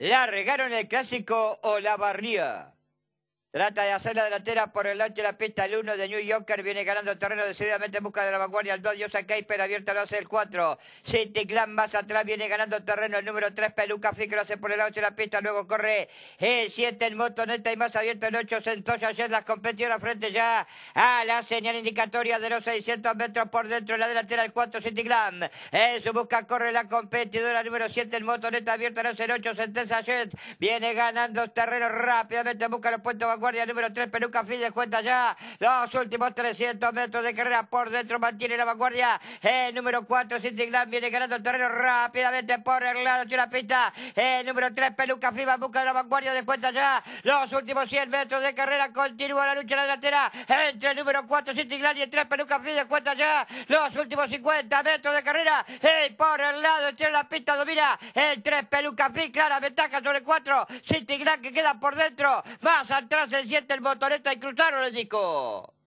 ¿La regaron el clásico o la barría? Trata de hacer la delantera por el ancho de la pista. El 1 de New Yorker viene ganando terreno decididamente en busca de la vanguardia. El 2 Diosa Keiper abierta lo hace el 4. City Clan más atrás viene ganando terreno. El número 3 Peluca Fick lo hace por el ancho de la pista. Luego corre el 7 en motoneta y más abierto el 8 Sentosa Ayer las competió frente ya a la señal indicatoria de los 600 metros por dentro. En la delantera el 4 City Glam En su busca corre la competidora número 7 en motoneta abierta lo hace el 8 Centesa Jet. Viene ganando terreno rápidamente busca de los puestos vanguardia número 3, Peluca Fide, cuenta ya los últimos 300 metros de carrera por dentro, mantiene la vanguardia. el eh, número 4, Glan viene ganando el terreno rápidamente por el lado de la pista. el eh, número 3, Peluca Fiba busca de la vanguardia, descuenta ya los últimos 100 metros de carrera, continúa la lucha en la delantera entre el número 4, Cintiglán y el 3, Peluca Fi, cuenta ya los últimos 50 metros de carrera. Y eh, por el lado tiene la pista, domina el 3, Peluca Fide, clara ventaja sobre el 4, Glan que queda por dentro, más atrás se siente el motoreta y cruzaron el disco.